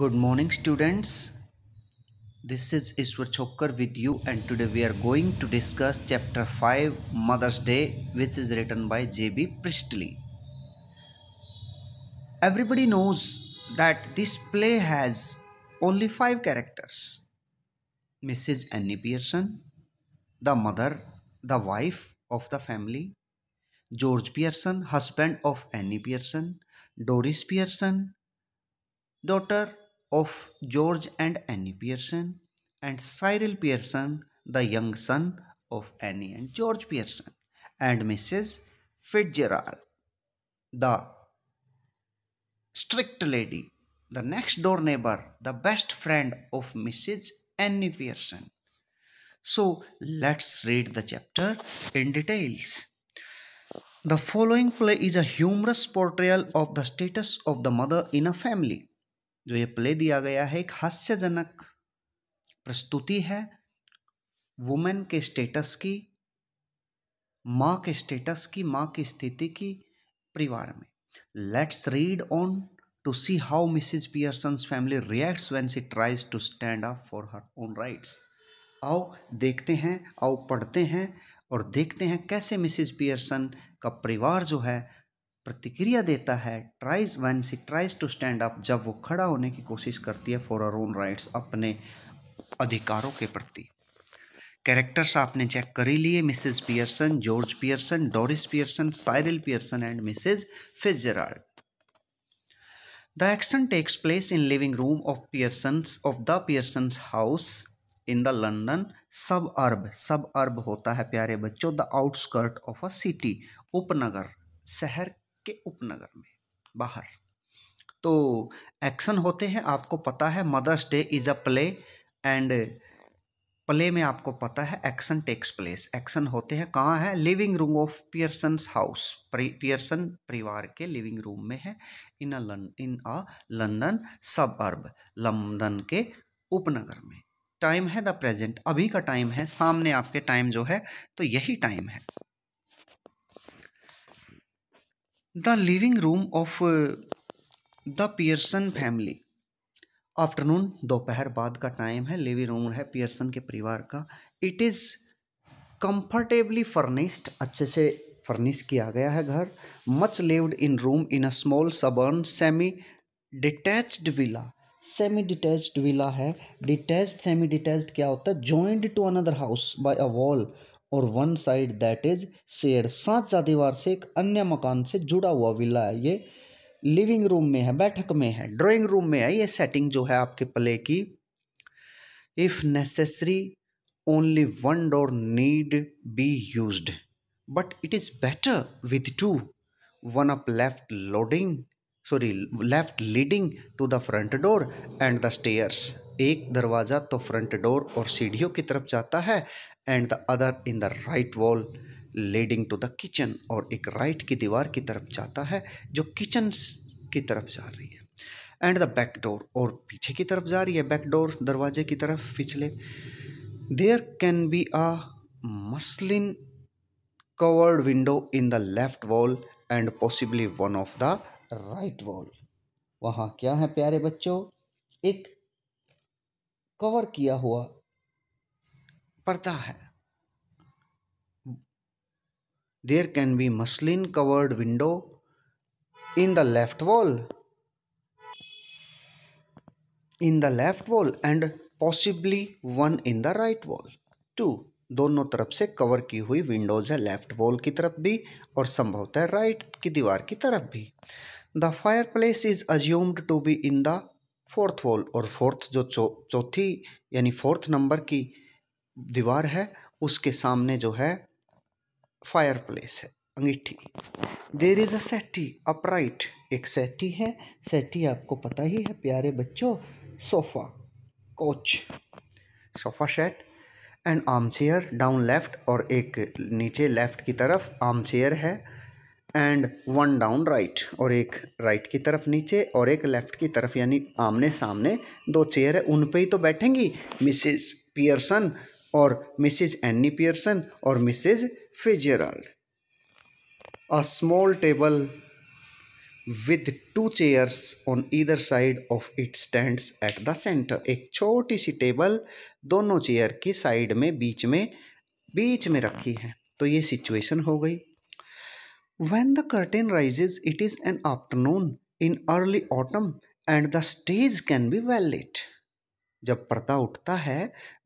Good morning students. This is Iswar Chokkar with you and today we are going to discuss chapter 5 Mother's Day which is written by J.B. Priestley. Everybody knows that this play has only 5 characters. Mrs. Annie Pearson, the mother, the wife of the family, George Pearson, husband of Annie Pearson, Doris Pearson, daughter of George and Annie Pearson and Cyril Pearson, the young son of Annie and George Pearson, and Mrs. Fitzgerald, the strict lady, the next door neighbor, the best friend of Mrs. Annie Pearson. So let's read the chapter in details. The following play is a humorous portrayal of the status of the mother in a family. जो ये play दिया गया है एक हास्यजनक प्रस्तुति है women के status की माँ के स्टेटस की माँ की स्थिति की परिवार में let's read on to see how Mrs Pearson family reacts when she tries to stand up for her own rights आओ देखते हैं आओ पढ़ते हैं और देखते हैं कैसे मिसिज पियर्सन का परिवार जो है प्रतिक्रिया देता है tries when she tries to stand up जब वो खड़ा होने की कोशिश करती है फॉर अर ओन राइट्स अपने अधिकारों के प्रति कैरेक्टर्स आपने चेक कर ही लिए Mrs Pearson George Pearson Doris Pearson Cyril Pearson and Mrs the action takes place in living room of room of the of house in the London suburb suburb होता है प्यारे बच्चों the outskirt of a city उपनगर शहर के उपनगर में बाहर तो एक्शन होते हैं आपको पता है Mother's Day is a play and play में आपको पता है एक्शन टेक्स प्लेस एक्शन होते हैं कहाँ है living room of Pearson house Pearson परिवार के लिविंग रूम में है इन अ इन अ लंदन सब अर्ब लंदन के उपनगर में टाइम है द प्रेजेंट अभी का टाइम है सामने आपके टाइम जो है तो यही टाइम है the living room of the Pearson family afternoon दोपहर बाद का टाइम है लिविंग रूम है पियर्सन के परिवार का इट इज़ कंफर्टेबली फर्निश्ड अच्छे से फर्निश किया गया है घर much lived in room in a small suburban semi detached villa semi detached villa है डिटैच्ड सेमी डिटैच्ड क्या होता है joined to another house by a wall और one side that is share साचा दीवार से एक अन्य मकान से जुड़ा हुआ विला है ये लिविंग रूम में है बैठक में है ड्राइंग रूम में है ये सेटिंग जो है आपके प्ले की if necessary only one door need be used but it is better with two one up left loading sorry left leading to the front door and the stairs एक दरवाज़ा तो फ्रंट डोर और सीढ़ियों की तरफ जाता है and the other in the right wall leading to the kitchen और एक राइट की दीवार की तरफ जाता है जो किचन की तरफ जा रही है एंड द बैक डोर और पीछे की तरफ जा रही है बैक डोर दरवाजे की तरफ पिछले there can be a muslin covered window in the left wall and possibly one of the right wall वहाँ क्या है प्यारे बच्चों एक कवर किया हुआ पड़ता है there can be muslin covered window in the left wall in the left wall and possibly one in the right wall too दोनों तरफ से कवर की हुई विंडोज है लेफ्ट वॉल की तरफ भी और संभवतः राइट की दीवार की तरफ भी the fireplace is assumed to be in the fourth wall और फोर्थ जो चौथी यानी फोर्थ नंबर की दीवार है उसके सामने जो है फायर प्लेस है अंगीठी देर इज़ अ सेटी अपराइट एक सेटी है सेटी आपको पता ही है प्यारे बच्चों sofa couch sofa set and armchair down left और एक नीचे लेफ़्ट की तरफ आर्म चेयर है एंड वन डाउन राइट और एक राइट right की तरफ नीचे और एक लेफ़्ट की तरफ यानी आमने सामने दो चेयर है उन पे ही तो बैठेंगी मिसेस पियर्सन और मिसेज एनी पियर्सन और Mrs Fitzgerald a small table with two chairs on either side of it stand at the centre एक छोटी सी टेबल दोनों चेयर की साइड में बीच में बीच में रखी है तो ये सिचुएशन हो गई when the curtain rises it is an afternoon in early autumn and the stage can be well it जब पर्दा उठता है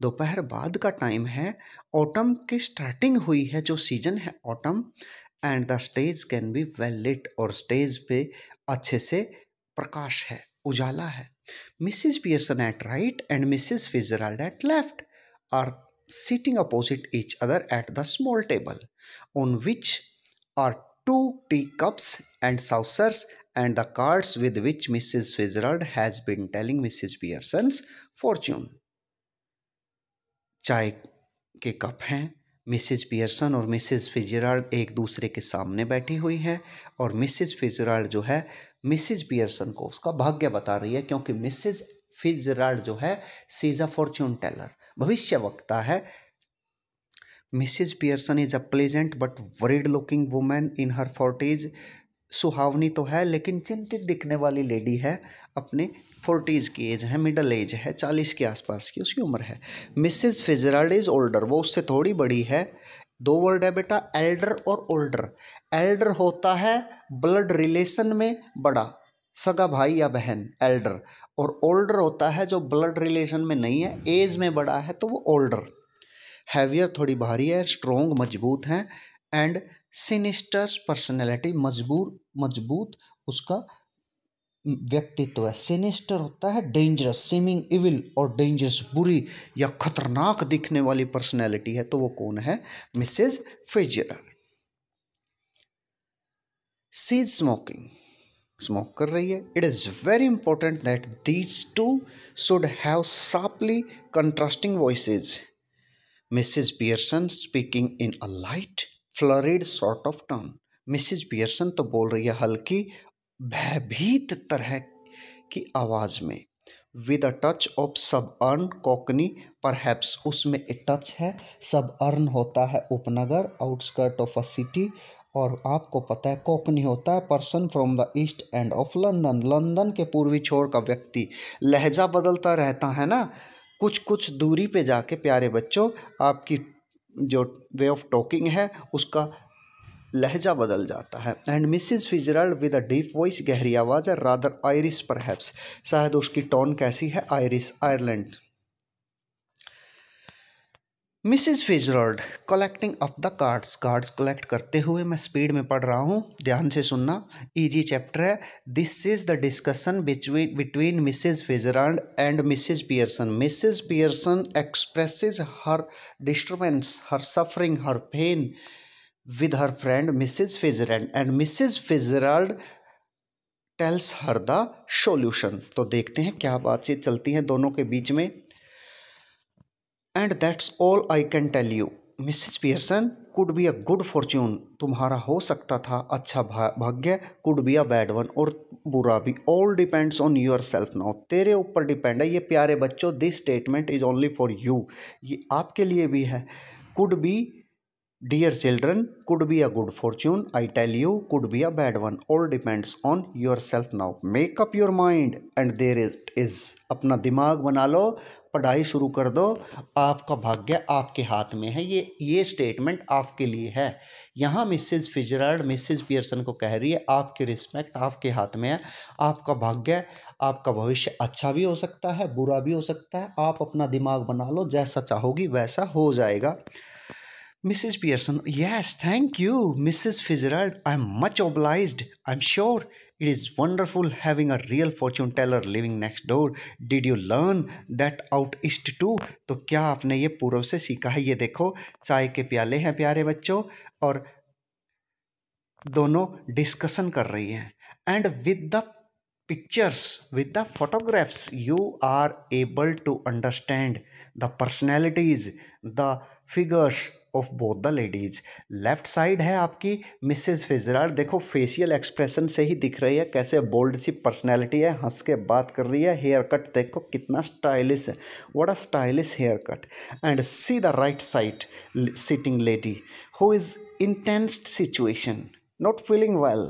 दोपहर बाद का टाइम है ऑटम की स्टार्टिंग हुई है जो सीजन है autumn and the stage can be well lit और स्टेज पे अच्छे से प्रकाश है उजाला है Mrs Pearson at right and Mrs Fitzgerald at left are opposite each other at the small table on which are two tea cups and saucers and the cards with which Mrs. Fitzgerald has been telling Mrs. Pearson's fortune. चाय के cup हैं Mrs Pearson और मिसिज Fitzgerald एक दूसरे के सामने बैठी हुई हैं और मिसिज फिजराल्ड जो है मिसिस पियर्सन को उसका भाग्य बता रही है क्योंकि मिसिज फिजराल्ड जो है सीज अ फॉर्च्यून टेलर भविष्य वक्ता है Mrs Pearson is a pleasant but worried looking woman in her forties सुहावनी तो है लेकिन चिंतित दिखने वाली लेडी है अपने फोर्टीज़ की एज है मिडल एज है चालीस के आसपास की उसकी उम्र है मिसेज फिजराल्ड इज़ ओल्डर वो उससे थोड़ी बड़ी है दो वर्ड है बेटा एल्डर और ओल्डर एल्डर होता है ब्लड रिलेशन में बड़ा सगा भाई या बहन एल्डर और ओल्डर होता है जो ब्लड रिलेशन में नहीं है एज में बड़ा है तो वो ओल्डर हैवियर थोड़ी भारी है स्ट्रोंग मजबूत हैं एंड सिनिस्टर पर्सनैलिटी मजबूर मजबूत उसका व्यक्तित्व है सिनिस्टर होता है डेंजरस सीमिंग इविल और डेंजरस बुरी या खतरनाक दिखने वाली पर्सनैलिटी है तो वो कौन है Mrs Fitzgerald she's smoking smoke कर रही है it is very important that these two should have sharply contrasting voice Mrs Pearson speaking in a light flurried sort of tone Mrs Pearson तो बोल रही है हल्की भयभीत तरह की आवाज़ में with a touch of suburban cockney पर उसमें ए टच है सब अर्न होता है उपनगर आउटस्कर्ट ऑफ अ सिटी और आपको पता है कोकनी होता है person from the East End of London London के पूर्वी छोर का व्यक्ति लहजा बदलता रहता है ना कुछ कुछ दूरी पे जाके प्यारे बच्चों आपकी जो वे ऑफ टॉकिंग है उसका लहजा बदल जाता है and Mrs Fitzgerald with a deep voice गहरी आवाज़ है रादर आयरिस पर शायद उसकी टोन कैसी है Irish Ireland Mrs Fitzgerald collecting of the cards cards collect करते हुए मैं स्पीड में पढ़ रहा हूँ ध्यान से सुनना ईजी चैप्टर है this is the discussion between Mrs Fitzgerald and Mrs Pearson Mrs Pearson expresses her disturbance her suffering her pain with her friend Mrs Fitzgerald and Mrs Fitzgerald tells her the solution तो देखते हैं क्या बातचीत चलती है दोनों के बीच में and that's all I can tell you Mrs Pearson could be a good fortune तुम्हारा हो सकता था अच्छा भाग्य could be a bad one और बुरा भी all depends on yourself now तेरे ऊपर डिपेंड है ये प्यारे बच्चों this statement is only for you ये आपके लिए भी है could be children could be a good fortune I tell you could be a bad one all depends on yourself now make up your mind and there it is अपना दिमाग बना लो पढ़ाई शुरू कर दो आपका भाग्य आपके हाथ में है ये ये स्टेटमेंट आपके लिए है यहाँ मिसिज फिजराल्ड मिसिज पियर्सन को कह रही है आपकी रिस्पेक्ट आपके हाथ में है आपका भाग्य आपका भविष्य अच्छा भी हो सकता है बुरा भी हो सकता है आप अपना दिमाग बना लो जैसा चाहोगी वैसा हो जाएगा Mrs. Pearson, yes, thank you, Mrs. Fitzgerald. I'm much obliged. I'm sure it is wonderful having a real fortune teller living next door. Did you learn that out east too? तो क्या आपने ये पूर्व से सीखा है ये देखो चाय के प्याले हैं प्यारे बच्चों और दोनों डिस्कशन कर रही हैं and with the pictures with the photographs you are able to understand the personalities the figures of both the ladies left side है आपकी मिसेज फिजरार देखो फेशियल एक्सप्रेशन से ही दिख रही है कैसे बोल्ड सी पर्सनैलिटी है हंस के बात कर रही है हेयर कट देखो कितना स्टाइलिश है वड़ा stylish haircut and see the right side sitting lady who is intense situation not feeling well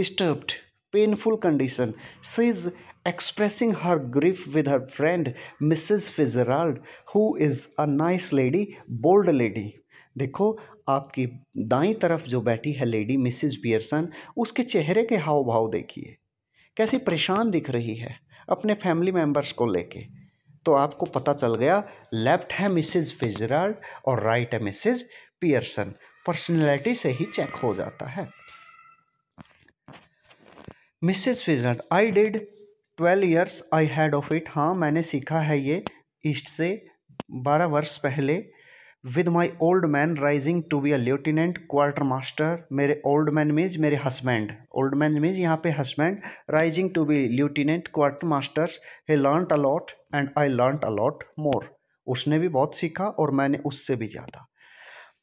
disturbed painful condition she is expressing her grief with her friend mrs fitzgerald who is a nice lady bold lady देखो आपकी दाई तरफ जो बैठी है lady मिसिज Pearson उसके चेहरे के हाव भाव देखिए कैसी परेशान दिख रही है अपने फैमिली मेम्बर्स को लेके तो आपको पता चल गया लेफ्ट है मिसिज फिजराल्ड और राइट है मिसिज पियर्सन पर्सनैलिटी से ही चेक हो जाता है Mrs Fitzgerald I did twelve years I had of it हाँ मैंने सीखा है ये ईस्ट से बारह वर्ष पहले with my old man rising to be a lieutenant quartermaster मेरे ओल्ड मैन मीन्स मेरे हस्बैंड ओल्ड मैन मीन्स यहाँ पे husband rising to be lieutenant quartermasters he learn a lot and I learn a lot more उसने भी बहुत सीखा और मैंने उससे भी ज़्यादा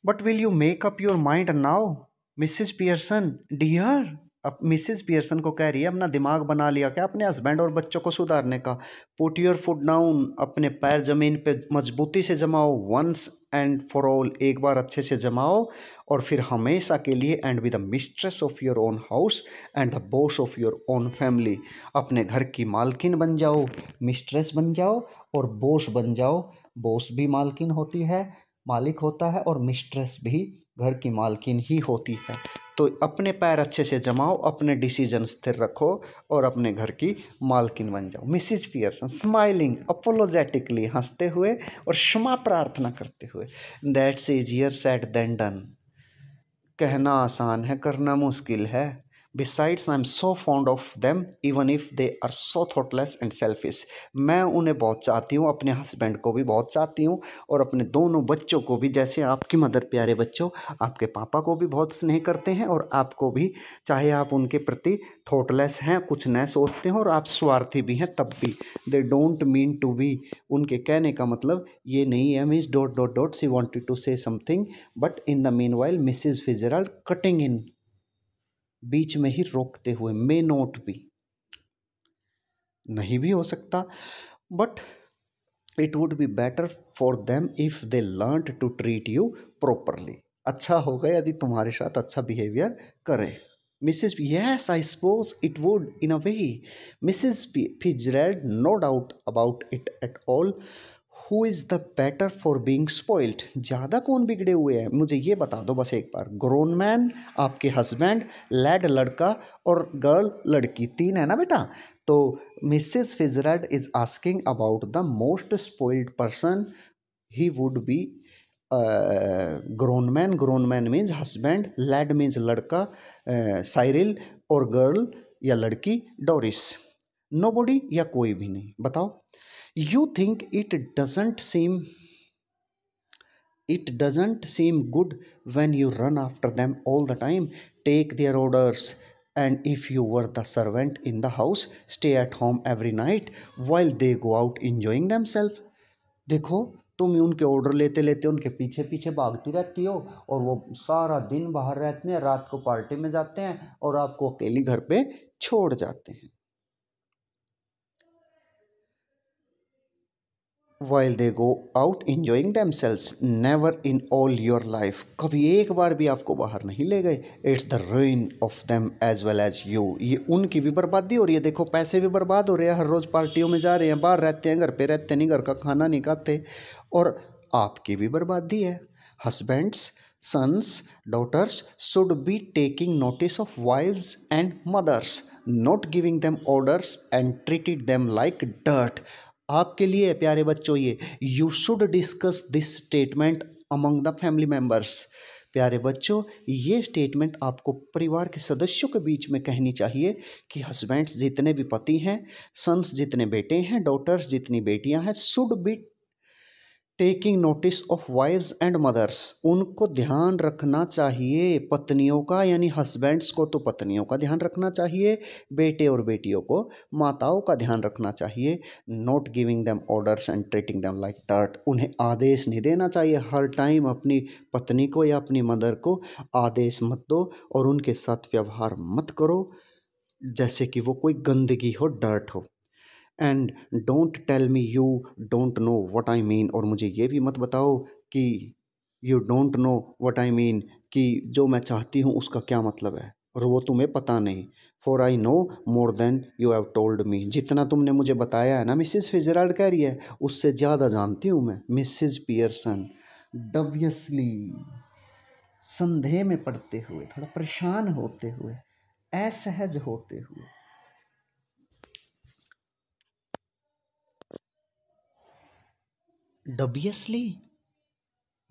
but will you make up your mind now Mrs Pearson dear अब मिसिज पियर्सन को कह रही है अपना दिमाग बना लिया क्या अपने हस्बैंड और बच्चों को सुधारने का पुट योर फुट डाउन अपने पैर ज़मीन पे मजबूती से जमाओ वंस एंड फॉर ऑल एक बार अच्छे से जमाओ और फिर हमेशा के लिए and be the mistress of your own house and the boss of your own family अपने घर की मालकिन बन जाओ मिस्ट्रेस बन जाओ और बॉस बन जाओ बॉस भी मालकिन होती है मालिक होता है और मिस्ट्रेस भी घर की मालकिन ही होती है तो अपने पैर अच्छे से जमाओ अपने डिसीजन स्थिर रखो और अपने घर की मालकिन बन जाओ मिसिज पियर्सन स्माइलिंग अपोलोजेटिकली हंसते हुए और क्षमा प्रार्थना करते हुए that's easier said than done कहना आसान है करना मुश्किल है besides I am so fond of them even if they are so thoughtless and selfish मैं उन्हें बहुत चाहती हूँ अपने हस्बैंड को भी बहुत चाहती हूँ और अपने दोनों बच्चों को भी जैसे आपकी मदर प्यारे बच्चों आपके पापा को भी बहुत स्नेह करते हैं और आपको भी चाहे आप उनके प्रति थॉटलेस हैं कुछ न सोचते हैं और आप स्वार्थी भी हैं तब भी they don't mean to be उनके कहने का मतलब ये नहीं है means dot dot dot she wanted to say something but in the meanwhile Mrs Fitzgerald cutting in बीच में ही रोकते हुए मे नोट भी नहीं भी हो सकता but it would be better for them if they learn to treat you properly अच्छा होगा यदि तुम्हारे साथ अच्छा बिहेवियर करें Mrs yes I suppose it would in a way Mrs Fitzgerald no doubt about it at all who is the better for being spoiled ज़्यादा कौन बिगड़े हुए हैं मुझे ये बता दो बस एक बार ग्रोन मैन आपके हस्बैंड लैड लड़का और गर्ल लड़की तीन है ना बेटा तो Mrs Fitzgerald is asking about the most spoiled person he would be grown man grown man means husband lad means लड़का साइरिल uh, और गर्ल या लड़की डोरिस नो बॉडी या कोई भी नहीं बताओ you think it doesn't seem it doesn't seem good when you run after them all the time take their orders and if you were the servant in the house stay at home every night while they go out enjoying themselves देखो तुम ही उनके order लेते लेते उनके पीछे पीछे भागती रहती हो और वो सारा दिन बाहर रहते हैं रात को पार्टी में जाते हैं और आपको अकेली घर पर छोड़ जाते हैं while they go out enjoying themselves never in all your life कभी एक बार भी आपको बाहर नहीं ले गए it's the ruin of them as well as you ये उनकी भी बर्बादी हो रही है देखो पैसे भी बर्बाद हो रहे हैं हर रोज़ पार्टियों में जा रहे हैं बाहर रहते हैं घर पर रहते नहीं घर का खाना नहीं खाते और आपकी भी बर्बादी है husbands sons daughters should be taking notice of wives and mothers not giving them orders and treated them like dirt आपके लिए प्यारे बच्चों ये you should discuss this statement among the family members प्यारे बच्चों ये स्टेटमेंट आपको परिवार के सदस्यों के बीच में कहनी चाहिए कि हस्बैंड्स जितने भी पति हैं सन्स जितने बेटे हैं डॉटर्स जितनी बेटियां हैं should be taking notice of wives and mothers उनको ध्यान रखना चाहिए पत्नियों का यानी हस्बैंड्स को तो पत्नियों का ध्यान रखना चाहिए बेटे और बेटियों को माताओं का ध्यान रखना चाहिए not giving them orders and treating them like dirt उन्हें आदेश नहीं देना चाहिए हर टाइम अपनी पत्नी को या अपनी मदर को आदेश मत दो और उनके साथ व्यवहार मत करो जैसे कि वो कोई गंदगी हो डर्ट हो and don't tell me you don't know what I mean और मुझे ये भी मत बताओ कि you don't know what I mean कि जो मैं चाहती हूँ उसका क्या मतलब है और वो तुम्हें पता नहीं for I know more than you have told me जितना तुमने मुझे बताया है ना मिसिज फिजराल्ड कह रही है उससे ज़्यादा जानती हूँ मैं मिसिज पियर्सन डबियसली संदेह में पड़ते हुए थोड़ा परेशान होते हुए असहज होते हुए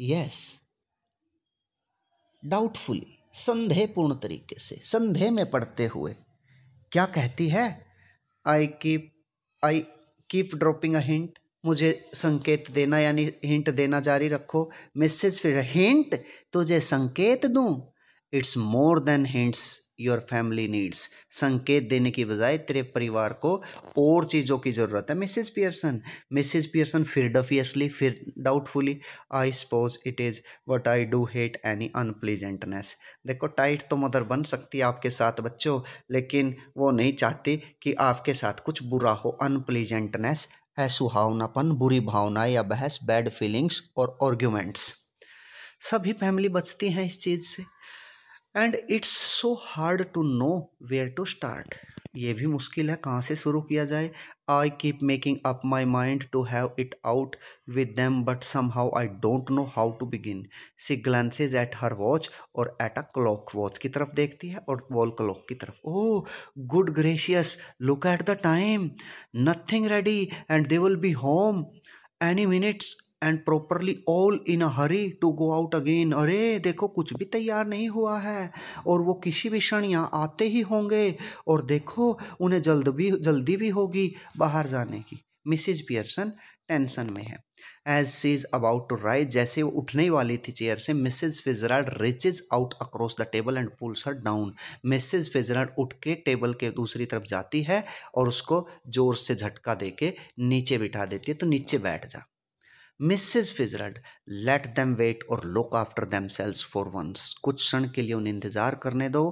यस डाउटफुली संदेह पूर्ण तरीके से संदेह में पढ़ते हुए क्या कहती है I keep I keep dropping a hint मुझे संकेत देना यानी हिंट देना जारी रखो मैसेज फिर हिंट तुझे संकेत दूँ it's more than hints your family needs संकेत देने की बजाय तेरे परिवार को और चीज़ों की ज़रूरत है मिसेस पियर्सन मिसिज पियर्सन फिर डफियसली फिर doubtfully I suppose it is what I do hate any unpleasantness देखो टाइट तो मदर बन सकती है आपके साथ बच्चों लेकिन वो नहीं चाहती कि आपके साथ कुछ बुरा हो अनप्लीजेंटनेस असुहावनापन बुरी भावना या बहस बैड फीलिंग्स और आर्ग्यूमेंट्स सभी फैमिली बचती हैं इस चीज़ से and it's so hard to know where to start ये भी मुश्किल है कहाँ से शुरू किया जाए I keep making up my mind to have it out with them but somehow I don't know how to begin she glances at her watch और एट अ क्लॉक वॉच की तरफ देखती है और वॉल क्लॉक की तरफ oh good gracious look at the time nothing ready and they will be home any minutes and properly all in a hurry to go out again अरे देखो कुछ भी तैयार नहीं हुआ है और वो किसी भी क्षण यहाँ आते ही होंगे और देखो उन्हें जल्द भी जल्दी भी होगी बाहर जाने की मिसिज पियर्सन टेंशन में है as she is about to rise जैसे वो उठने वाली थी चेयर से Mrs reaches out across the table and pulls her down Mrs Fitzgerald उठ के टेबल के दूसरी तरफ जाती है और उसको जोर से झटका दे के नीचे बिठा देती है तो नीचे बैठ जा Mrs Fitzgerald let them wait और look after themselves for once कुछ क्षण के लिए उन्हें इंतज़ार करने दो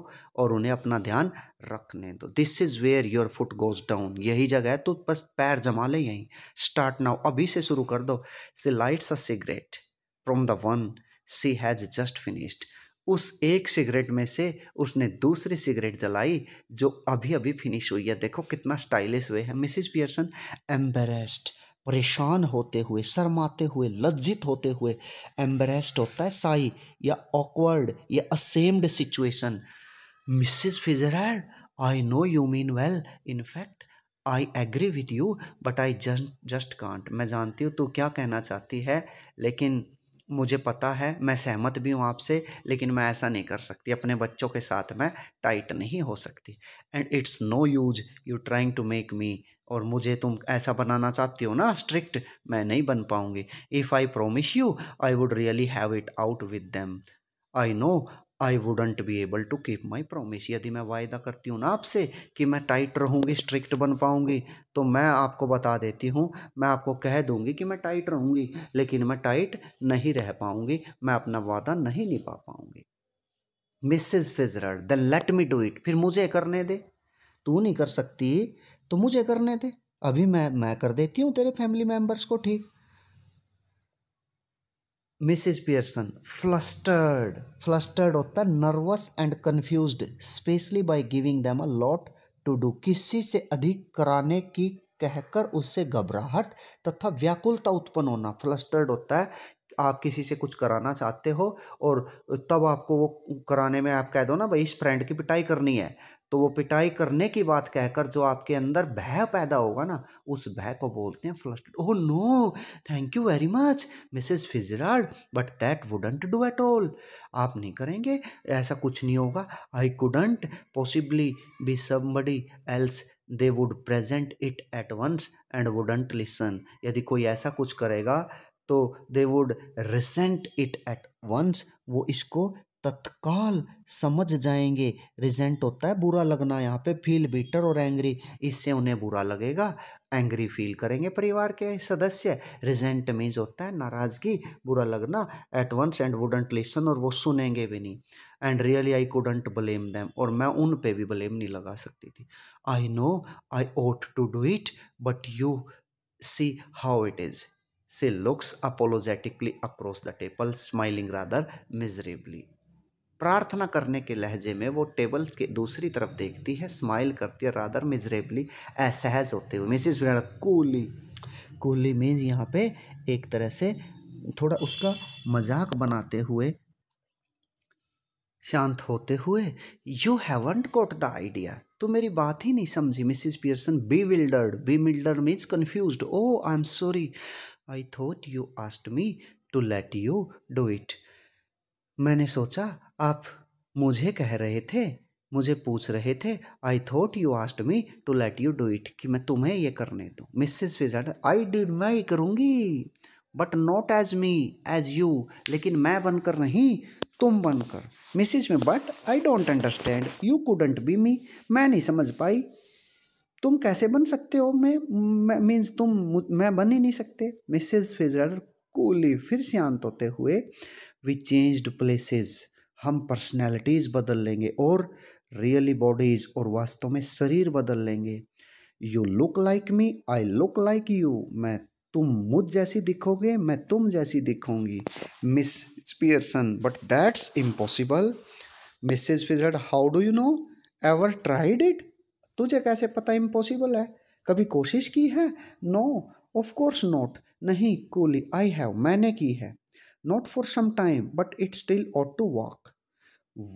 और उन्हें अपना ध्यान रखने दो this is where your foot goes down यही जगह है तो बस पैर जमा ले यहीं स्टार्ट नाउ अभी से शुरू कर दो she lights a cigarette from the one she has just finished उस एक सिगरेट में से उसने दूसरी सिगरेट जलाई जो अभी अभी फिनिश हुई है देखो कितना स्टाइलिश वे है मिसिस पियर्सन एम्बरेस्ड परेशान होते हुए शर्माते हुए लज्जित होते हुए एम्बरेस्ड होता है साई या ऑकवर्ड या असेम्ड situation Mrs Fitzgerald I know you mean well in fact I agree with you but I just just can't मैं जानती हूँ तू क्या कहना चाहती है लेकिन मुझे पता है मैं सहमत भी हूँ आपसे लेकिन मैं ऐसा नहीं कर सकती अपने बच्चों के साथ मैं टाइट नहीं हो सकती and it's no use you trying to make me और मुझे तुम ऐसा बनाना चाहते हो ना स्ट्रिक्ट मैं नहीं बन पाऊँगी if I promise you I would really have it out with them I know I wouldn't be able to keep my promise यदि मैं वायदा करती हूँ ना आपसे कि मैं टाइट रहूँगी स्ट्रिक्ट बन पाऊँगी तो मैं आपको बता देती हूँ मैं आपको कह दूँगी कि मैं टाइट रहूँगी लेकिन मैं टाइट नहीं रह पाऊँगी मैं अपना वादा नहीं निभा पाऊँगी Mrs Fitzgerald the let me do it फिर मुझे करने दे तू नहीं कर सकती तो मुझे करने थे अभी मैं मैं कर देती हूँ तेरे फैमिली मेम्बर्स को ठीक मिसेज पियर्सन फ्लस्टर्ड फ्लस्टर्ड होता है nervous and confuse specially by giving them a lot to do किसी से अधिक कराने की कहकर उससे घबराहट तथा व्याकुलता उत्पन्न होना फ्लस्टर्ड होता है आप किसी से कुछ कराना चाहते हो और तब आपको वो कराने में आप कह दो ना भाई इस फ्रेंड की पिटाई करनी है तो वो पिटाई करने की बात कहकर जो आपके अंदर भय पैदा होगा ना उस भय को बोलते हैं फ्लस्ट oh no thank you very much Mrs Fitzgerald but that wouldn't do at all आप नहीं करेंगे ऐसा कुछ नहीं होगा I couldn't possibly be somebody else they would present it at once and wouldn't listen यदि कोई ऐसा कुछ करेगा तो they would resent it at once वो इसको तत्काल समझ जाएंगे रिजेंट होता है बुरा लगना यहाँ पे फील बीटर और एंग्री इससे उन्हें बुरा लगेगा एंग्री फील करेंगे परिवार के सदस्य रिजेंट मीन्स होता है नाराज़गी बुरा लगना at once and wouldn't listen और वो सुनेंगे भी नहीं and really I couldn't blame them और मैं उन पे भी ब्लेम नहीं लगा सकती थी I know I ought to do it but you see how it is she looks apologetically across the table smiling rather miserably प्रार्थना करने के लहजे में वो टेबल के दूसरी तरफ देखती है स्माइल करती है रादर मिजरेबली असहज होते हुए मिसिस विराड़ा कूली कूली मीन्स यहाँ पे एक तरह से थोड़ा उसका मजाक बनाते हुए शांत होते हुए you haven't got the idea तो मेरी बात ही नहीं समझी Mrs Pearson bewildered bewildered means confuse oh I am sorry I thought you asked me to let you do it मैंने सोचा आप मुझे कह रहे थे मुझे पूछ रहे थे I thought you asked me to let you do it कि मैं तुम्हें ये करने दूँ मिसिस फिजर्ड आई डिड मैं ये करूँगी but not as me as you लेकिन मैं बनकर नहीं तुम बनकर मिसिस में but I don't understand you couldn't be me मैं नहीं समझ पाई तुम कैसे बन सकते हो मैं मीन्स तुम मैं बन ही नहीं सकते मिसिस फिजर कूली फिर शांत होते हुए वी चेंज्ड प्लेसेस हम पर्सनैलिटीज़ बदल लेंगे और रियली बॉडीज़ और वास्तव में शरीर बदल लेंगे you look like me I look like you मैं तुम मुझ जैसी दिखोगे मैं तुम जैसी दिखूंगी Miss Pearson but that's impossible Mrs Fitzgerald how do you know ever tried it तुझे कैसे पता इम्पॉसिबल है कभी कोशिश की है नो ऑफ कोर्स नॉट नहीं कूली आई हैव मैंने की है not for some time but it still ought to work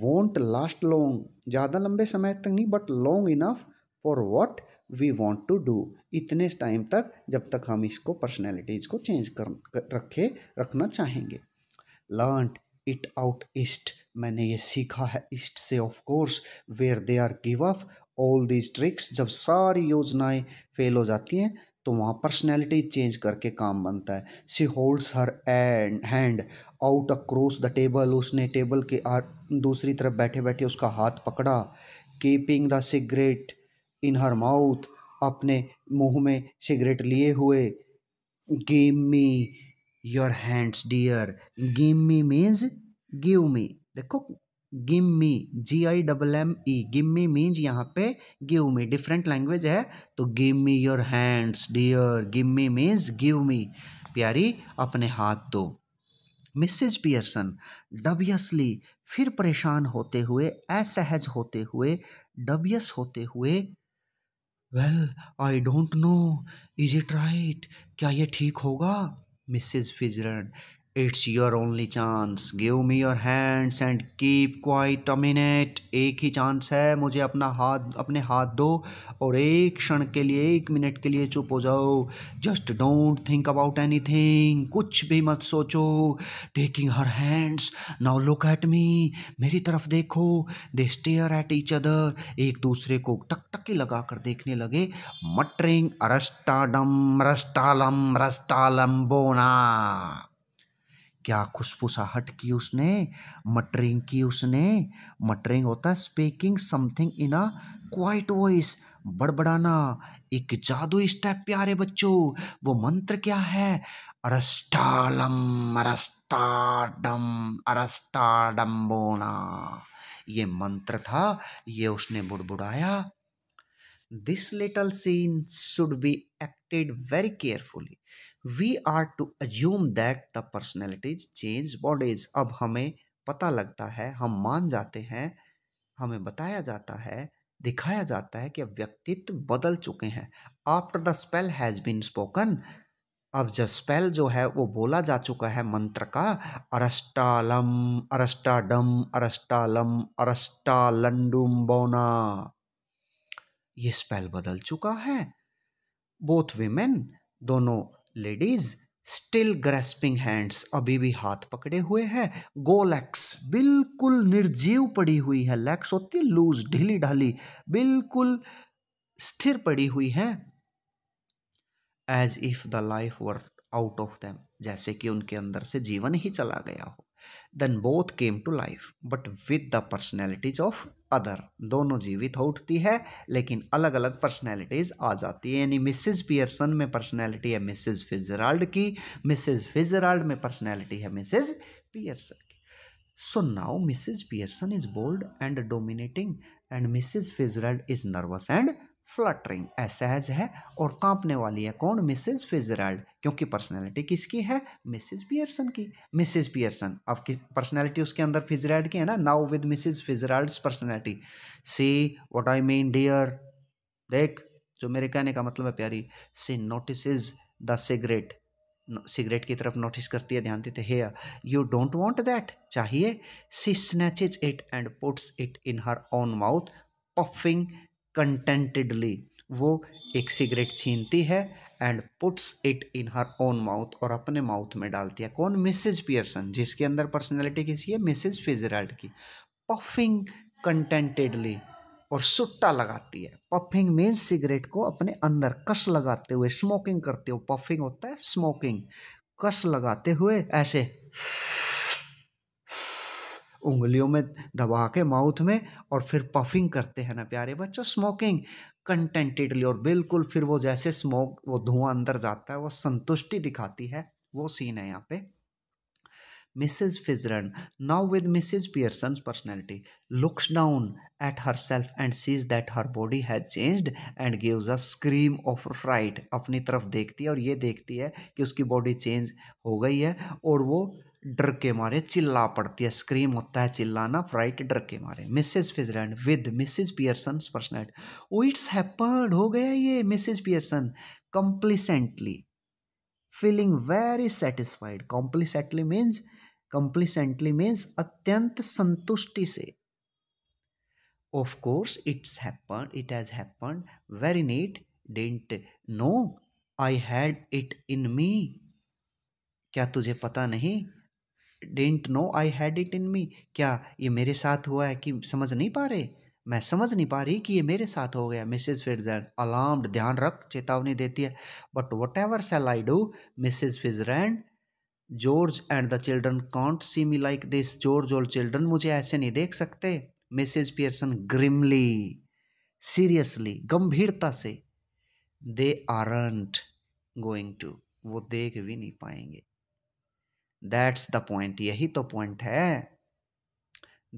won't last long ज़्यादा लंबे समय तक नहीं but long enough for what we want to do इतने टाइम तक जब तक हम इसको पर्सनैलिटीज़ को चेंज कर, रखे रखना चाहेंगे लर्न इट आउट ईस्ट मैंने ये सीखा है ईस्ट से of course where they are give up all these tricks जब सारी योजनाएं फेल हो जाती हैं तो वहाँ पर्सनैलिटी चेंज करके काम बनता है she holds her and hand out across the table उसने टेबल के दूसरी तरफ बैठे बैठे उसका हाथ पकड़ा keeping the cigarette in her mouth अपने मुंह में सिगरेट लिए हुए give me your hands dear give me means give me देखो gimme G I double M E e, gimme means यहाँ पे गिव मी डिफरेंट लैंग्वेज है तो give me your hands dear give me means give me प्यारी अपने हाथ दो Mrs Pearson डबियसली फिर परेशान होते हुए असहज होते हुए डबियस होते हुए well I don't know is it right क्या ये ठीक होगा Mrs Fitzgerald it's your only chance give me your hands and keep quiet a minute एक ही चांस है मुझे अपना हाथ अपने हाथ दो और एक क्षण के लिए एक मिनट के लिए चुप हो जाओ just don't think about anything कुछ भी मत सोचो taking her hands now look at me मेरी तरफ देखो they stare at each other एक दूसरे को टकटकी लगा कर देखने लगे मटरिंग अरस्टाडम रस्टालम रस्टालम बोना क्या खुशफुसाहट की उसने मटरिंग की उसने मटरिंग होता है speaking something in a quiet voice बड़बड़ाना एक जादू स्टेप प्यारे बच्चों वो मंत्र क्या है अरस्टालम अरस्टाडम अरस्टाडम बोना ये मंत्र था ये उसने बुड़बुड़ाया this little scene should be acted very carefully we are to assume that the personalities change bodies अब हमें पता लगता है हम मान जाते हैं हमें बताया जाता है दिखाया जाता है कि व्यक्तित्व बदल चुके हैं after the spell has been spoken अब जो स्पेल जो है वो बोला जा चुका है मंत्र का अरस्टालम अरस्टाडम अरस्टालम अरस्टालंडुम बोना ये स्पेल बदल चुका है बोथ विमेन दोनों लेडीज स्टिल ग्रेस्पिंग हैंड्स अभी भी हाथ पकड़े हुए हैं गो लेग्स बिल्कुल निर्जीव पड़ी हुई है लेग्स होती है लूज ढीली ढाली बिल्कुल स्थिर पड़ी हुई है as if the life were out of them जैसे कि उनके अंदर से जीवन ही चला गया हो then both came to life but with the personalities of other दोनों जीवित हो उठती है लेकिन अलग अलग पर्सनैलिटीज आ जाती है यानी मिसिज पियर्सन में पर्सनैलिटी है मिसिज फिजराल्ड की मिसिज फिजराल्ड में पर्सनैलिटी है मिसिज पियर्सन की so now Mrs Pearson is bold and dominating and Mrs Fitzgerald is nervous and fluttering असहज है और कांपने वाली है कौन मिसेज फिजरल्ड क्योंकि पर्सनैलिटी किसकी है मिसेज पियर्सन की मिसेज पियर्सन अब किस पर्सनैलिटी उसके अंदर फिजरल्ड की है ना now with Mrs Fitzgerald's personality see what I mean dear देख जो मेरे कहने का मतलब है प्यारी she notice the cigarette cigarette की तरफ नोटिस करती है ध्यान देते हे यू डोंट वॉन्ट दैट चाहिए she snatches it and puts it in her own mouth puffing contentedly वो एक सिगरेट छीनती है and puts it in her own mouth और अपने माउथ में डालती है कौन मिसेज पियर्सन जिसके अंदर पर्सनैलिटी किसी है मिसेज फिजराल्ड की पफिंग कंटेंटेडली और सुट्टा लगाती है पफिंग मीन्स सिगरेट को अपने अंदर कस लगाते हुए स्मोकिंग करते हुए पफिंग होता है स्मोकिंग कस लगाते हुए ऐसे उंगलियों में दबा के माउथ में और फिर पफिंग करते हैं ना प्यारे बच्चों स्मोकिंग कंटेंटेडली और बिल्कुल फिर वो जैसे स्मोक वो धुआं अंदर जाता है वो संतुष्टि दिखाती है वो सीन है यहाँ पे Fitzgerald now with with Pearson personality looks down at herself and sees that her body has change and gives a scream of fright अपनी तरफ देखती है और ये देखती है कि उसकी बॉडी चेंज हो गई है और वो डर के मारे चिल्ला पड़ती है स्क्रीम होता है चिल्लाना फ्राइट डर के मारे Mrs Fitzgerald with Mrs Pearson पर्सनैट ओ इट्स हैपर्ड हो गया ये Mrs Pearson complacently feeling very satisfied complacently means complacently means अत्यंत संतुष्टि से of course it's happen it has happen very neat didn't know I had it in me क्या तुझे पता नहीं didn't know I had it in me क्या ये मेरे साथ हुआ है कि समझ नहीं पा रहे मैं समझ नहीं पा रही कि ये मेरे साथ हो गया मिसेज फिजरैंड अलार्म्ड ध्यान रख चेतावनी देती है but what ever shall I do Mrs Fitzgerald George and the children can't see me like this George और चिल्ड्रन मुझे ऐसे नहीं देख सकते मिसेज पियर्सन ग्रिमली सीरियसली गंभीरता से दे आरंट गोइंग टू वो देख भी नहीं पाएंगे दैट्स द पॉइंट यही तो पॉइंट है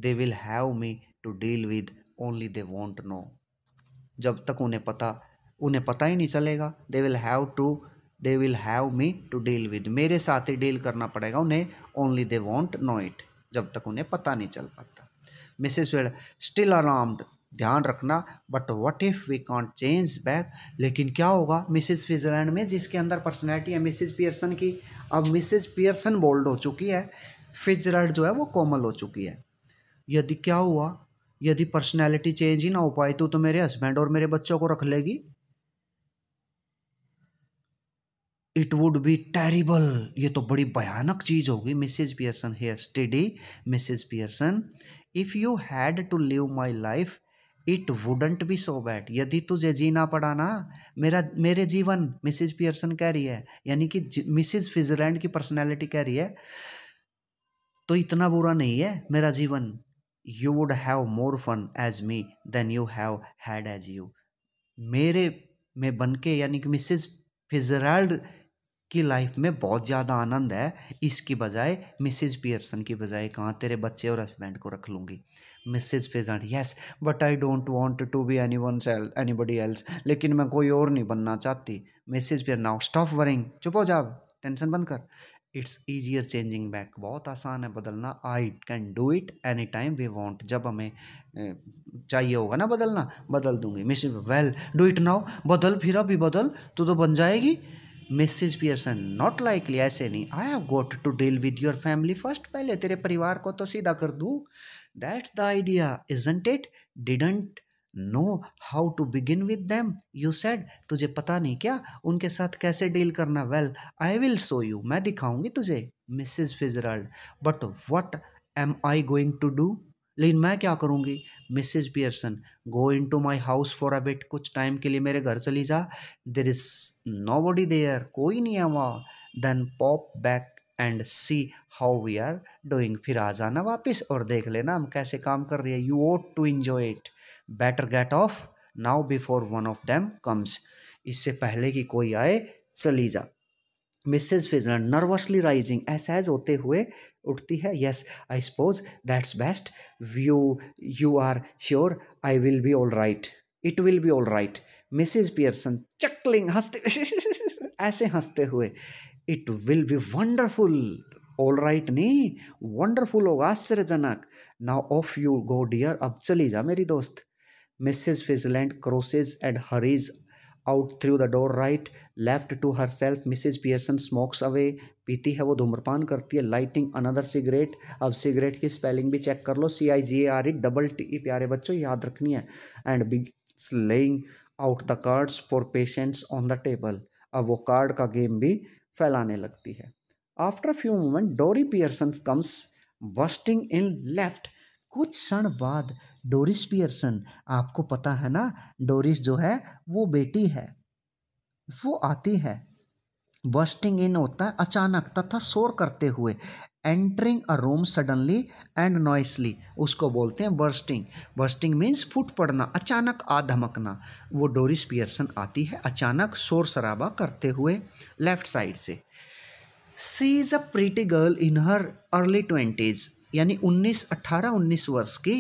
they will have me to deal with only they won't know जब तक उन्हें पता उन्हें पता ही नहीं चलेगा they will have to they will have me to deal with मेरे साथ ही डील करना पड़ेगा उन्हें only they won't know it जब तक उन्हें पता नहीं चल पाता मिसेस वेड स्टिल अलार्म्ड ध्यान रखना but what if we can't change back लेकिन क्या होगा मिसिज फिजलैंड में जिसके अंदर पर्सनैलिटी है मिसिज पियर्सन की अब मिसिज पियर्सन बोल्ड हो चुकी है फिजलैंड जो है वो कोमल हो चुकी है यदि क्या हुआ यदि पर्सनैलिटी चेंज ही ना हो पाई तो, तो मेरे हस्बैंड और मेरे बच्चों को रख लेगी इट वुड बी टेरिबल ये तो बड़ी भयानक चीज़ होगी Mrs Pearson here study Mrs Pearson if you had to live my life it wouldn't be so bad यदि तुझे जीना पड़ा ना मेरा मेरे जीवन मिसिज पियर्सन कह रही है यानी कि मिसिज फिजरलैंड की पर्सनैलिटी कह रही है तो इतना बुरा नहीं है मेरा जीवन you would have more fun as me than you have had as you मेरे में बन के यानी कि मिसिज फिजराल्ड की लाइफ में बहुत ज़्यादा आनंद है इसकी बजाय मिसिज पियर्सन की बजाय कहाँ तेरे बच्चे और हस्बैंड को रख लूँगी Mrs Pearson yes but I don't want to be anyone सेल एनी बडी एल्स लेकिन मैं कोई और नहीं बनना चाहती Mrs Pearson now stop worrying चुप हो जाओ टेंशन बंद कर इट्स ईजियर चेंजिंग बैक बहुत आसान है बदलना I can do it any time we want जब हमें चाहिए होगा ना बदलना बदल दूंगी miss we'll do it now बदल फिर अभी बदल तू तो बन जाएगी मिसिज पियर्सन नॉट लाइकली ऐसे नहीं I have got to deal with your family first पहले तेरे परिवार को तो सीधा कर दूँ that's the idea isn't it didn't know how to begin with them you said तुझे पता नहीं क्या उनके साथ कैसे डील करना well I will show you मैं दिखाऊंगी तुझे Mrs Fitzgerald but what am I going to do लेकिन मैं क्या करूँगी Mrs Pearson go in to my house for a bit कुछ टाइम के लिए मेरे घर चली जा there is nobody there कोई नहीं है वहाँ then pop back and see how we are doing फिर आ जाना वापस और देख लेना हम कैसे काम कर रही है you want to enjoy it better get off now before one of them comes इससे पहले कि कोई आए चली जा मिसेज फिजनर नर्वसली राइजिंग एहसास होते हुए उठती है yes I suppose that's best you you are sure I will be all right it will be all right Mrs Pearson chuckling हंसते ऐसे हंसते हुए it will be wonderful all right नहीं वंडरफुल होगा आश्चर्यजनक now off you go dear अब चली जा मेरी दोस्त Mrs Fitzgerald crosses and hurries out through the door right left to herself Mrs Pearson smokes away पीती है वो धूम्रपान करती है लाइटिंग अनदर सिगरेट अब सिगरेट की स्पेलिंग भी चेक कर लो C I G A R E double T प्यारे बच्चों याद रखनी है एंड बिग laying out the cards for patience on the table अब वो कार्ड का गेम भी फैलाने लगती है after few moment Doris Pearson comes bursting in left कुछ क्षण बाद डोरिस पियर्सन आपको पता है ना डोरिस जो है वो बेटी है वो आती है बस्टिंग इन होता है अचानक तथा शोर करते हुए entering a room suddenly and noisily उसको बोलते हैं बर्स्टिंग बर्स्टिंग मीन्स फूट पड़ना अचानक आ धमकना वो डोरिस पियर्सन आती है अचानक शोर शराबा करते हुए लेफ्ट साइड से she is a pretty girl in her early twenties यानी उन्नीस अट्ठारह उन्नीस वर्ष की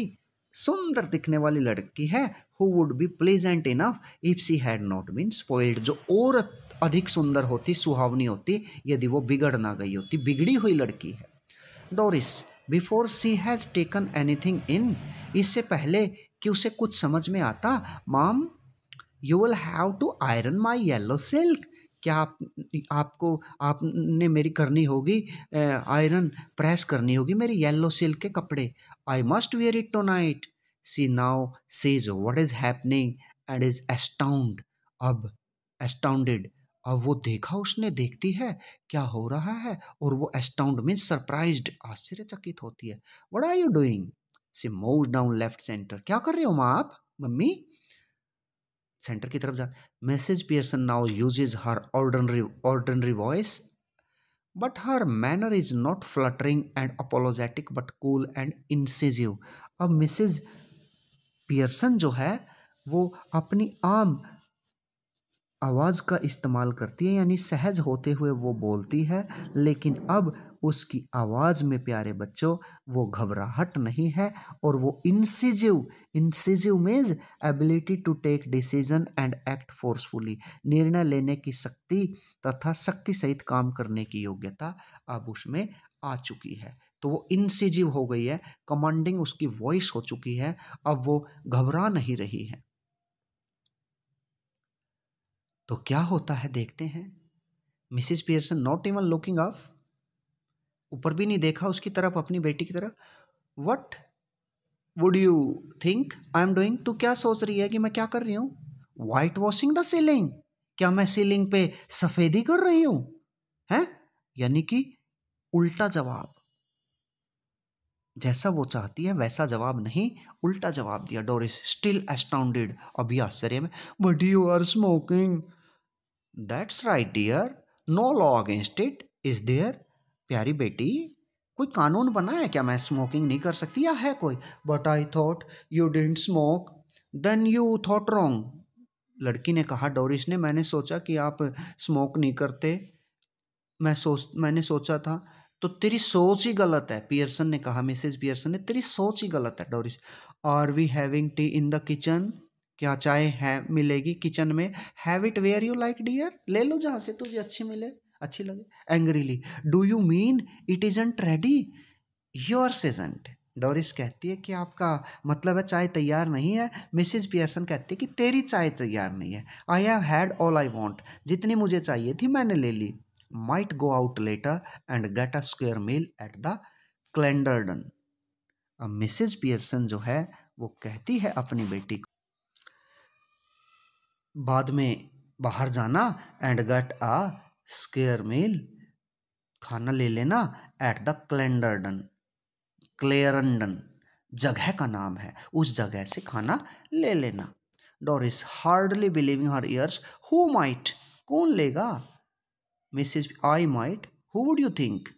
सुंदर दिखने वाली लड़की है who would be pleasant enough if she had not been spoiled जो औरत अधिक सुंदर होती सुहावनी होती यदि वो बिगड़ ना गई होती बिगड़ी हुई लड़की है Doris before she has taken anything in इससे पहले कि उसे कुछ समझ में आता mum you will have to iron my yellow silk क्या आप आपको आपने मेरी करनी होगी आयरन प्रेस करनी होगी मेरी येलो सिल्क के कपड़े I must wear it tonight she now sees what is happening and is astound अब एस्टाउंडेड अब वो देखा उसने देखती है क्या हो रहा है और वो एस्टाउंड मीन सरप्राइज आश्चर्यचकित होती है what are you doing she move down left centre क्या कर रहे हो माँ आप मम्मी सेंटर की तरफ जा Mrs Pearson now uses her ordinary ordinary voice but her manner is not fluttering and apologetic but cool and incisive अब मिसेज पियर्सन जो है वो अपनी आम आवाज़ का इस्तेमाल करती है यानी सहज होते हुए वो बोलती है लेकिन अब उसकी आवाज़ में प्यारे बच्चों वो घबराहट नहीं है और वो incisive incisive means ability to take decision and act forcefully निर्णय लेने की शक्ति तथा शक्ति सहित काम करने की योग्यता अब उसमें आ चुकी है तो वो इंसिजिव हो गई है कमांडिंग उसकी वॉइस हो चुकी है अब वो घबरा नहीं रही है तो क्या होता है देखते हैं Mrs Pearson not even looking up ऊपर भी नहीं देखा उसकी तरफ अपनी बेटी की तरफ what would you think I am doing तू क्या सोच रही है कि मैं क्या कर रही हूँ वाइट वॉशिंग द सीलिंग क्या मैं सीलिंग पे सफ़ेदी कर रही हूं है यानी कि उल्टा जवाब जैसा वो चाहती है वैसा जवाब नहीं उल्टा जवाब दिया डोरिस स्टिल एस्टाउंडेड अभी आश्चर्य में but you are smoking that's right dear no law against it is there प्यारी बेटी कोई कानून बना है क्या मैं स्मोकिंग नहीं कर सकती या है कोई but I thought you didn't smoke then you thought wrong लड़की ने कहा डोरिस ने मैंने सोचा कि आप स्मोक नहीं करते मैं सोच मैंने सोचा था तो तेरी सोच ही गलत है पियर्सन ने कहा मिसेज पियर्सन ने तेरी सोच ही गलत है Doris are we having tea in the kitchen क्या चाय है मिलेगी किचन में have it where you like dear ले लो जहाँ से तुझे अच्छी मिले अच्छी लगे angrily do you mean it isn't ready yours isn't Doris कहती है कि आपका मतलब है चाय तैयार नहीं है मिसिज पियर्सन कहती है कि तेरी चाय तैयार नहीं है I have had all I want जितनी मुझे चाहिए थी मैंने ले ली might go out later and get a square meal at the Clarendon अब मिसिज पियर्सन जो है वो कहती है अपनी बेटी को बाद में बाहर जाना and get a square meal खाना ले लेना एट द क्लेंडरडन क्लेयरंडन जगह का नाम है उस जगह से खाना ले लेना Doris hardly believing her ears who might कौन लेगा Mrs I might who would you think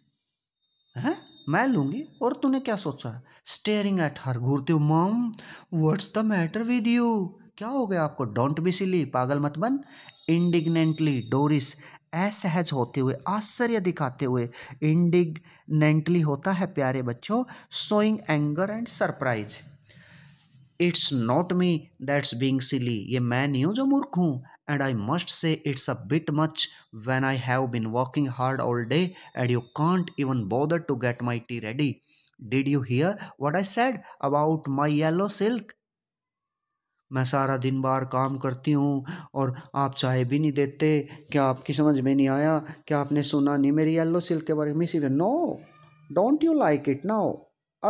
है मैं लूंगी और तूने क्या सोचा स्टेयरिंग एट हर घूरते हो mum what's the matter with you क्या हो गया आपको डोंट बी सिली पागल मत बन इंडिग्नेंटली डोरिस असहज होते हुए आश्चर्य दिखाते हुए इंडिग्नेंटली होता है प्यारे बच्चों showing anger and surprise it's not me that's being silly ये मैं नहीं हूँ जो मूर्ख हूँ and I must say it's a bit much when I have been working hard all day and you can't even bother to get my tea ready did you hear what I said about my yellow silk मैं सारा दिन बाहर काम करती हूँ और आप चाय भी नहीं देते क्या आपकी समझ में नहीं आया क्या आपने सुना नहीं मेरी येलो सिल्क के बारे में सिर्फ no don't you like it now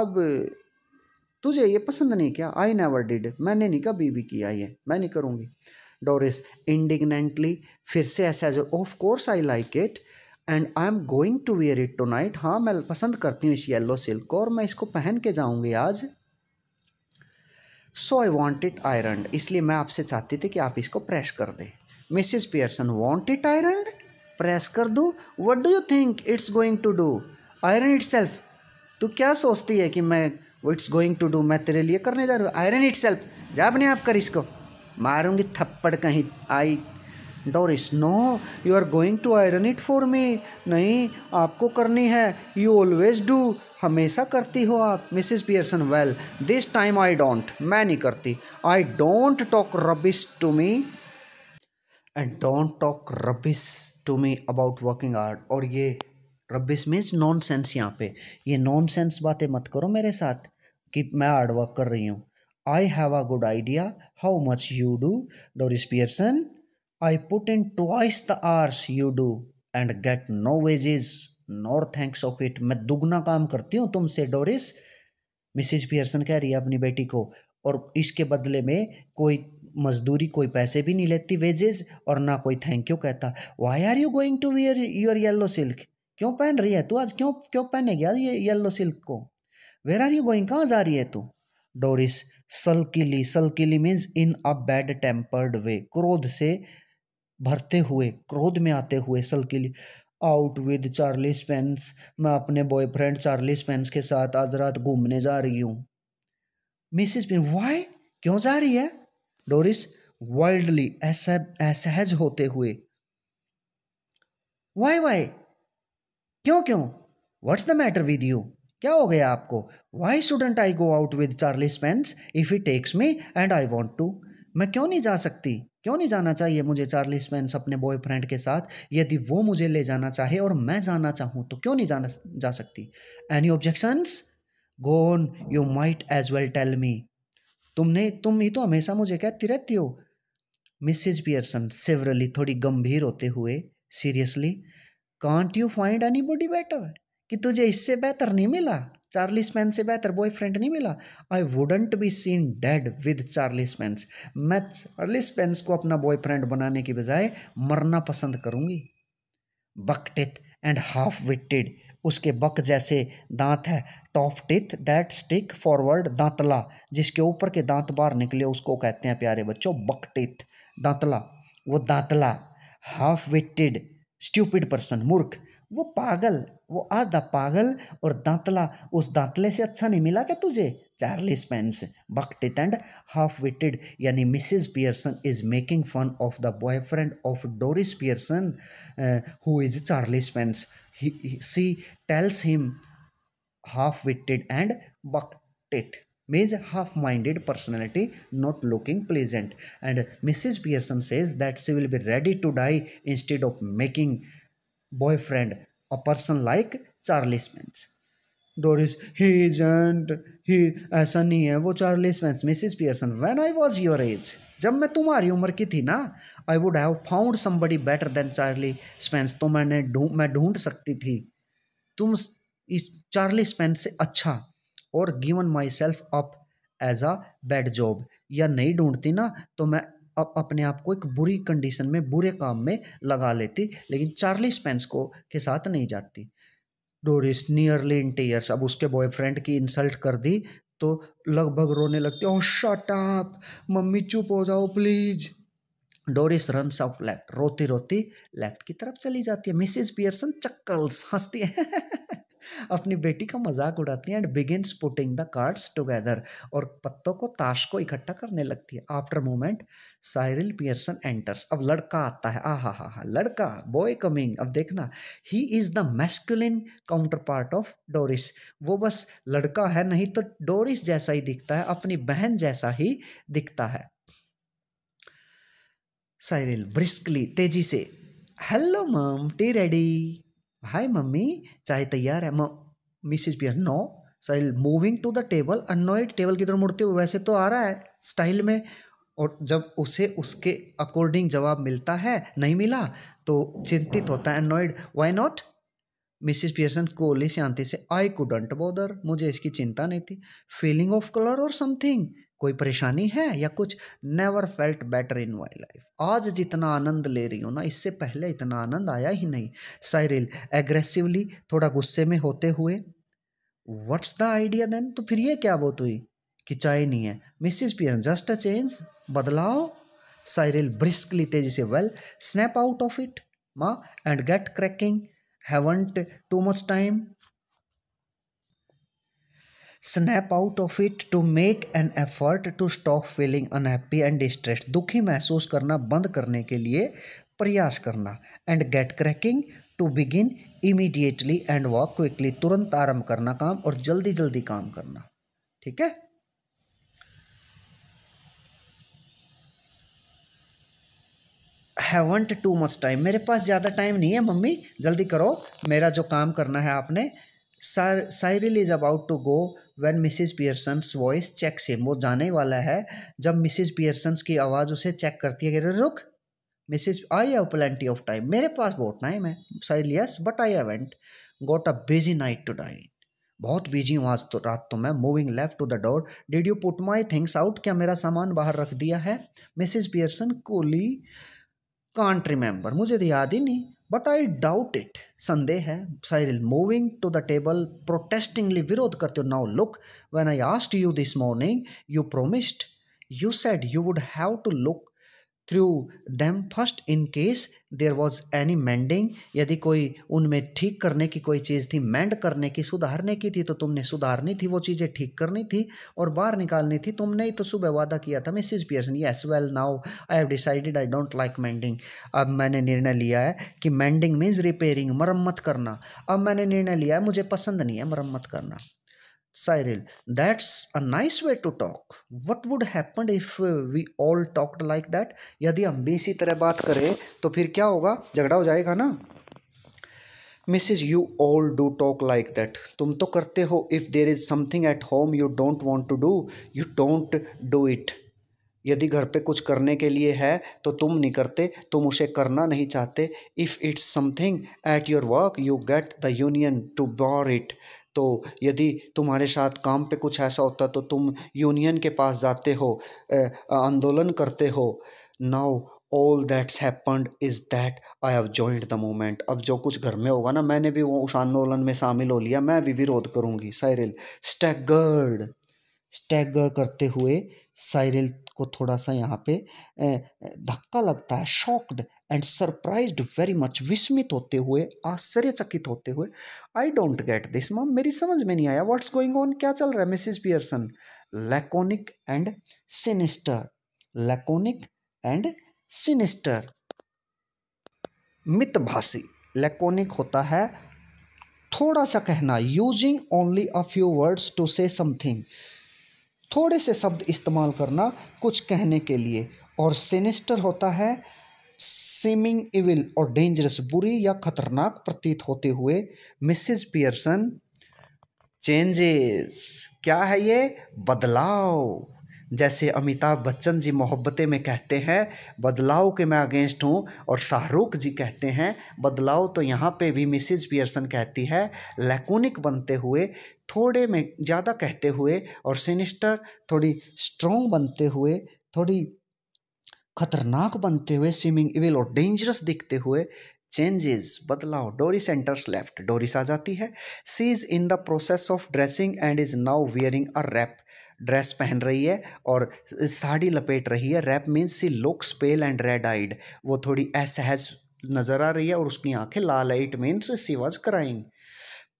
अब तुझे ये पसंद नहीं क्या आई नेवर डिड मैंने नहीं कभी भी किया ये मैं नहीं करूँगी डोरिस इंडिग्नेंटली फिर से ऐसा जो of course I like it and I am going to wear it tonight हाँ मैं पसंद करती हूँ इस येलो सिल्क को और मैं इसको पहन के जाऊँगी आज so I want it iron इसलिए मैं आपसे चाहती थी कि आप इसको प्रेस कर दें Mrs Pearson want it iron press कर दूँ what do you think it's going to do iron itself तू क्या सोचती है कि मैं इट्स गोइंग टू डू मैं तेरे लिए करने जा रहा हूँ आयरन इट सेल्फ जा अपने आप कर इसको मारूंगी थप्पड़ कहीं I Doris no you are going to iron it for me नहीं आपको करनी है यू ऑलवेज डू हमेशा करती हो आप Mrs Pearson well this time I don't मैं नहीं करती I don't talk rubbish to me and don't talk rubbish to me about working hard और ये रबिस मीन्स नॉन सेंस यहाँ पे ये नॉन सेंस बातें मत करो मेरे साथ कि मैं हार्ड वर्क कर रही हूँ I have a good idea how much you do Doris Pearson I put in twice the hours you do and get no wages nor thanks of it. मैं दुगना काम करती हूँ तुमसे डोरिस मिसिज पियर्सन कह रही है अपनी बेटी को और इसके बदले में कोई मजदूरी कोई पैसे भी नहीं लेती वेजेस और ना कोई थैंक यू कहता why are you going to wear your yellow silk क्यों पहन रही है तू आज क्यों क्यों पहनेगी आज ये येल्लो सिल्क को वेर आर यू गोइंग कहाँ जा रही है तू Doris sulkily sulkily means in a bad tempered way क्रोध से भरते हुए क्रोध में आते हुए sulkily out with Charlie Spence मैं अपने बॉयफ्रेंड चार्ली स्पेंस के साथ आज रात घूमने जा रही हूँ मिसिस वाई क्यों जा रही है डोरिस वाइल्डली असहज होते हुए वाई वाई क्यों क्यों what's the matter with you क्या हो गया आपको why shouldn't I go out with Charlie Spence if he takes me and I want to मैं क्यों नहीं जा सकती क्यों नहीं जाना चाहिए मुझे चार्ली स्पेंस अपने बॉयफ्रेंड के साथ यदि वो मुझे ले जाना चाहे और मैं जाना चाहूँ तो क्यों नहीं जाना जा सकती any objections go on you might as well tell me तुमने तुम ही तो हमेशा मुझे कहती रहती हो मिसिज पियर्सन सेवरली थोड़ी गंभीर होते हुए seriously can't you find anybody better कि तुझे इससे बेहतर नहीं मिला चार्लिस मैन से बेहतर बॉयफ्रेंड नहीं मिला I wouldn't be seen dead with Charlie मैंस मैं चार्लिस मैंस को अपना बॉयफ्रेंड बनाने की बजाय मरना पसंद करूंगी बकटित एंड हाफ विटेड उसके बक जैसे दांत है top teeth that stick forward दांतला जिसके ऊपर के दांत बाहर निकले उसको कहते हैं प्यारे बच्चों बक टिथ दांतला वो दांतला हाफ विटेड स्ट्यूपिड पर्सन मूर्ख वो पागल वो आधा पागल और दांतला उस दांतले से अच्छा नहीं मिला क्या तुझे Charlie Spence buck teeth and half witted यानी Mrs Pearson is making fun of the boyfriend of Doris Pearson who is Charlie Spence she tells him half witted and buck teeth means half minded personality not looking pleasant and Mrs Pearson says that she will be ready to die instead of making boyfriend a person like Charlie Spence. Doris, he isn't, he ऐसा नहीं है वो Charlie Spence Mrs. Pearson, when I was your age, जब मैं तुम्हारी उम्र की थी ना I would have found somebody better than Charlie Spence तो मैंने ढूं मैं ढूंढ सकती थी तुम इस चार्ली स्पेंस से अच्छा और given myself up as a bad job या नहीं ढूंढती ना तो मैं अब अपने आप को एक बुरी कंडीशन में बुरे काम में लगा लेती लेकिन चार्ली स्पेंस को के साथ नहीं जाती डोरिस नियरली इन टीयर्स अब उसके बॉयफ्रेंड की इंसल्ट कर दी तो लगभग रोने लगती ओ शट अप मम्मी चुप हो जाओ please Doris run off left रोती रोती लेफ्ट की तरफ चली जाती है मिसिस पियर्सन चक्कल्स हंसती है अपनी बेटी का मजाक उड़ाती है and begins putting the cards together और पत्तों को ताश को इकट्ठा करने लगती है after moment Cyril Pearson enters अब लड़का आता है आ हा हा हा लड़का बॉय कमिंग अब देखना he is the masculine counterpart of Doris वो बस लड़का है नहीं तो डोरिस जैसा ही दिखता है अपनी बहन जैसा ही दिखता है साइरिल ब्रिस्कली तेजी से हेलो मम टी रेडी हाय मम्मी चाय तैयार है Mrs Pearson no Cyril moving to the table annoyed table की तरफ मुड़ते हुए वैसे तो आ रहा है स्टाइल में और जब उसे उसके अकॉर्डिंग जवाब मिलता है नहीं मिला तो चिंतित होता है annoyed why not Mrs Pearson coolly शांति से आई कुडंट बॉदर मुझे इसकी चिंता नहीं थी फीलिंग ऑफ कलर और समथिंग कोई परेशानी है या कुछ never felt better in my life आज जितना आनंद ले रही हूँ ना इससे पहले इतना आनंद आया ही नहीं साइरिल एग्रेसिवली थोड़ा गुस्से में होते हुए व्हाट्स द आइडिया देन तो फिर ये क्या बोत हुई कि चाय नहीं है Mrs Pearson just a change बदलाव साइरिल ब्रिस्कली तेजी से well snap out of it माँ and get cracking haven't too much time snap out of it to make an effort to stop feeling unhappy and distressed दुखी महसूस करना बंद करने के लिए प्रयास करना and get cracking to begin immediately and walk quickly तुरंत आरंभ करना काम और जल्दी जल्दी काम करना ठीक है हैवंट टू मच टाइम मेरे पास ज़्यादा टाइम नहीं है मम्मी जल्दी करो मेरा जो काम करना है आपने sir Cyril is about to go when Mrs Pearson's voice check सेम वो जाने वाला है जब मिसिज पियर्सन्स की आवाज़ उसे चेक करती है कह रहे रुक Mrs I have plenty of time मेरे पास बहुत टाइम है Cyril yes but I haven't got a busy night tonight बहुत बिजी हूँ आज तो रात तो मैं moving left to the door did you put my things out क्या मेरा सामान बाहर रख दिया है Mrs Pearson coolly can't remember मुझे तो याद ही नहीं बट आई डाउट इट संदेह है Cyril moving to the table protestingly विरोध करते हो now look when I asked you this morning you promised you said you would have to look through them first in case there was any mending यदि कोई उनमें ठीक करने की कोई चीज़ थी मैंड करने की सुधारने की थी तो तुमने सुधारनी थी वो चीज़ें ठीक करनी थी और बाहर निकालनी थी तुमने ही तो सुबह वादा किया था Mrs Pearson yes well now I have decided I don't like mending अब मैंने निर्णय लिया है कि मैंडिंग मीन्स रिपेयरिंग मरम्मत करना अब मैंने निर्णय लिया है मुझे पसंद नहीं है मरम्मत करना Cyril, that's a nice way to talk. What would happen if uh, we all talked like that? यदि हम भी इसी तरह बात करें तो फिर क्या होगा झगड़ा हो जाएगा ना Mrs you all do talk like that तुम तो करते हो if there is something at home you don't want to do you don't do it यदि घर पे कुछ करने के लिए है तो तुम नहीं करते तुम उसे करना नहीं चाहते if it's something at your work you get the union to बॉर इट तो यदि तुम्हारे साथ काम पे कुछ ऐसा होता तो तुम यूनियन के पास जाते हो आंदोलन करते हो now all that's happened is that I have joined the moment अब जो कुछ घर में होगा ना मैंने भी वो उस आंदोलन में शामिल हो लिया मैं भी विरोध करूँगी साइरिल स्टैगर्ड स्टैगर करते हुए साइरिल को थोड़ा सा यहाँ पे धक्का लगता है shocked and surprised very much विस्मित होते हुए आश्चर्यचकित होते हुए I don't get this mom मेरी समझ में नहीं आया व्हाट्स गोइंग ऑन क्या चल रहा है Mrs Pearson laconic and sinister laconic and sinister मितभाषी लैकोनिक होता है थोड़ा सा कहना using only a few words to say something थोड़े से शब्द इस्तेमाल करना कुछ कहने के लिए और सिनिस्टर होता है सीमिंग इविल और डेंजरस बुरी या खतरनाक प्रतीत होते हुए मिसेस पियर्सन चेंजेस क्या है ये बदलाव जैसे अमिताभ बच्चन जी मोहब्बतें में कहते हैं बदलाव के मैं अगेंस्ट हूँ और शाहरुख जी कहते हैं बदलाव तो यहाँ पे भी मिसिज पियर्सन कहती है लैकोनिक बनते हुए थोड़े में ज़्यादा कहते हुए और सिनिस्टर थोड़ी स्ट्रॉन्ग बनते हुए थोड़ी खतरनाक बनते हुए सीमिंग इविल और डेंजरस दिखते हुए चेंजेस बदलाव डोरी सेंटर्स लेफ्ट डोरी आ जाती है she is in the process of dressing and is now wearing a wrap dress पहन रही है और साड़ी लपेट रही है wrap means she looks pale and red eyed वो थोड़ी असहज नज़र आ रही है और उसकी आंखें लाल eyed means she was crying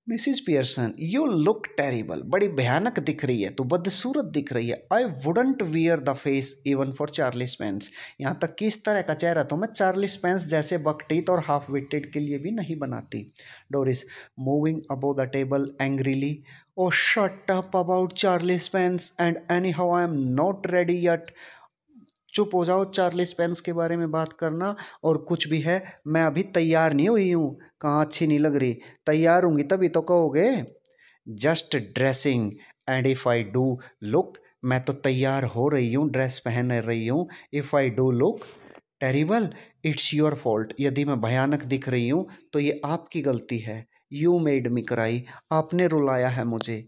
Mrs Pearson you look terrible बड़ी भयानक दिख रही है तो बदसूरत दिख रही है I wouldn't wear the face even for Charlie Spence यहाँ तक कि इस तरह का चेहरा तो मैं चार्लिस पेंस जैसे बकटीत और हाफ विटेड के लिए भी नहीं बनाती Doris moving above the table angrily oh shut up about Charlie Spence and anyhow I am not ready yet चुप हो जाओ चार्ली पेंस के बारे में बात करना और कुछ भी है मैं अभी तैयार नहीं हुई हूँ कहाँ अच्छी नहीं लग रही तैयार होंगी तभी तो कहोगे just dressing and if I do look मैं तो तैयार हो रही हूँ ड्रेस पहन रही हूँ if I do look terrible it's your fault यदि मैं भयानक दिख रही हूँ तो ये आपकी गलती है यू मेड मी कराई आपने रुलाया है मुझे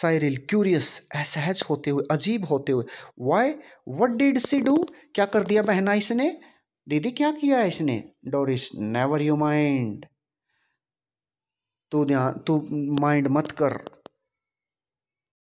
साइरिल क्यूरियस असहज होते हुए अजीब होते हुए why what did she do क्या कर दिया बहना इसने दीदी क्या किया इसने डोरिस नेवर यू माइंड तू ध्यान तू माइंड मत कर